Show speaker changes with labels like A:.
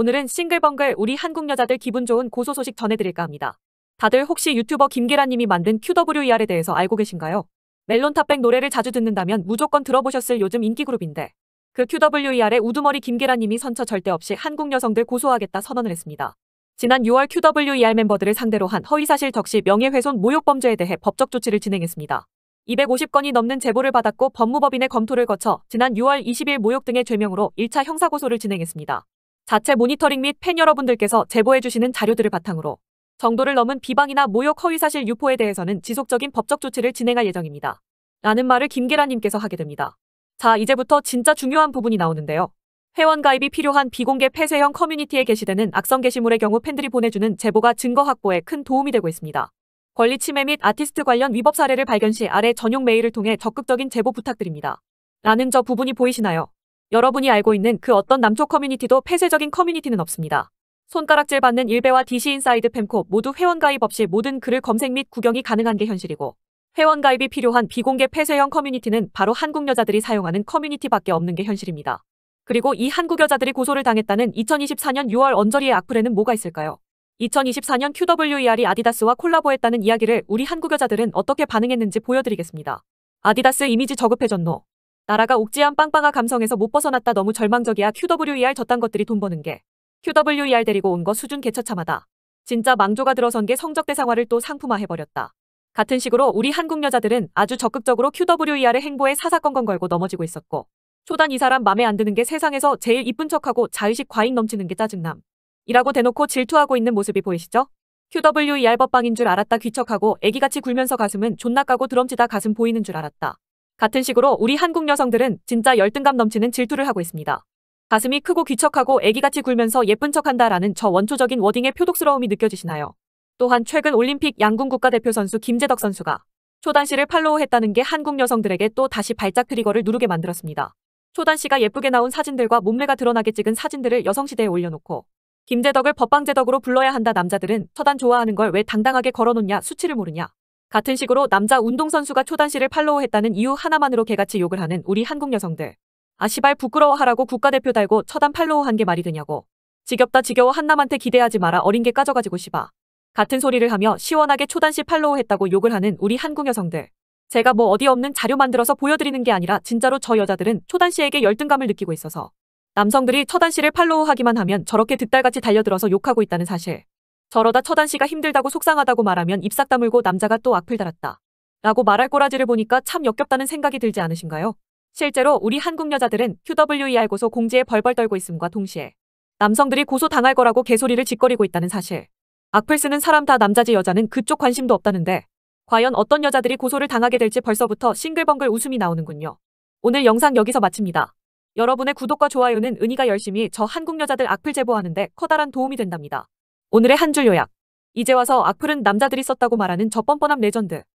A: 오늘은 싱글벙글 우리 한국 여자들 기분 좋은 고소 소식 전해드릴까 합니다. 다들 혹시 유튜버 김계란님이 만든 QWER에 대해서 알고 계신가요? 멜론탑백 노래를 자주 듣는다면 무조건 들어보셨을 요즘 인기 그룹인데 그 QWER의 우두머리 김계란님이 선처 절대 없이 한국 여성들 고소하겠다 선언을 했습니다. 지난 6월 QWER 멤버들을 상대로 한 허위사실 적시 명예훼손 모욕범죄에 대해 법적 조치를 진행했습니다. 250건이 넘는 제보를 받았고 법무법인의 검토를 거쳐 지난 6월 20일 모욕 등의 죄명으로 1차 형사고소를 진행했습니다. 자체 모니터링 및 팬 여러분들께서 제보해주시는 자료들을 바탕으로 정도를 넘은 비방이나 모욕 허위 사실 유포에 대해서는 지속적인 법적 조치를 진행할 예정입니다. 라는 말을 김계란님께서 하게 됩니다. 자, 이제부터 진짜 중요한 부분이 나오는데요. 회원 가입이 필요한 비공개 폐쇄형 커뮤니티에 게시되는 악성 게시물의 경우 팬들이 보내주는 제보가 증거 확보에 큰 도움이 되고 있습니다. 권리 침해 및 아티스트 관련 위법 사례를 발견 시 아래 전용 메일을 통해 적극적인 제보 부탁드립니다. 라는 저 부분이 보이시나요? 여러분이 알고 있는 그 어떤 남쪽 커뮤니티도 폐쇄적인 커뮤니티는 없습니다. 손가락질 받는 일베와 DC 인사이드 팸코 모두 회원가입 없이 모든 글을 검색 및 구경이 가능한 게 현실이고 회원가입이 필요한 비공개 폐쇄형 커뮤니티는 바로 한국 여자들이 사용하는 커뮤니티밖에 없는 게 현실입니다. 그리고 이 한국 여자들이 고소를 당했다는 2024년 6월 언저리의 악플에는 뭐가 있을까요? 2024년 QWER이 아디다스와 콜라보했다는 이야기를 우리 한국 여자들은 어떻게 반응했는지 보여드리겠습니다. 아디다스 이미지 저급해졌노. 나라가 옥지한 빵빵아 감성에서 못 벗어났다 너무 절망적이야 QWER 저딴 것들이 돈 버는 게 QWER 데리고 온 거 수준 개처참하다. 진짜 망조가 들어선 게 성적 대상화를 또 상품화해버렸다. 같은 식으로 우리 한국 여자들은 아주 적극적으로 QWER의 행보에 사사건건 걸고 넘어지고 있었고 초단 이 사람 맘에 안 드는 게 세상에서 제일 이쁜 척하고 자의식 과잉 넘치는 게 짜증남. 이라고 대놓고 질투하고 있는 모습이 보이시죠? QWER 법방인 줄 알았다 귀척하고 애기같이 굴면서 가슴은 존나 까고 드럼치다 가슴 보이는 줄 알았다. 같은 식으로 우리 한국 여성들은 진짜 열등감 넘치는 질투를 하고 있습니다. 가슴이 크고 귀척하고 애기같이 굴면서 예쁜 척한다라는 저 원초적인 워딩의 표독스러움이 느껴지시나요? 또한 최근 올림픽 양궁 국가대표 선수 김재덕 선수가 초단 씨를 팔로우했다는 게 한국 여성들에게 또 다시 발작 트리거를 누르게 만들었습니다. 초단 씨가 예쁘게 나온 사진들과 몸매가 드러나게 찍은 사진들을 여성시대에 올려놓고 김재덕을 법방재덕으로 불러야 한다 남자들은 처단 좋아하는 걸 왜 당당하게 걸어놓냐 수치를 모르냐 같은 식으로 남자 운동선수가 초단씨를 팔로우했다는 이유 하나만으로 개같이 욕을 하는 우리 한국 여성들. 아시발 부끄러워하라고 국가대표 달고 처단 팔로우한 게 말이 되냐고. 지겹다 지겨워 한남한테 기대하지 마라 어린 게 까져가지고 씨바. 같은 소리를 하며 시원하게 초단씨 팔로우했다고 욕을 하는 우리 한국 여성들. 제가 뭐 어디 없는 자료 만들어서 보여드리는 게 아니라 진짜로 저 여자들은 초단씨에게 열등감을 느끼고 있어서 남성들이 처단씨를 팔로우하기만 하면 저렇게 득달같이 달려들어서 욕하고 있다는 사실. 저러다 처단씨가 힘들다고 속상하다고 말하면 입싹 다물고 남자가 또 악플 달았다. 라고 말할 꼬라지를 보니까 참 역겹다는 생각이 들지 않으신가요? 실제로 우리 한국 여자들은 QWER 고소 공지에 벌벌 떨고 있음과 동시에 남성들이 고소당할 거라고 개소리를 짓거리고 있다는 사실. 악플 쓰는 사람 다 남자지 여자는 그쪽 관심도 없다는데 과연 어떤 여자들이 고소를 당하게 될지 벌써부터 싱글벙글 웃음이 나오는군요. 오늘 영상 여기서 마칩니다. 여러분의 구독과 좋아요는 은희가 열심히 저 한국 여자들 악플 제보하는데 커다란 도움이 된답니다. 오늘의 한 줄 요약. 이제 와서 악플은 남자들이 썼다고 말하는 저 뻔뻔한 레전드.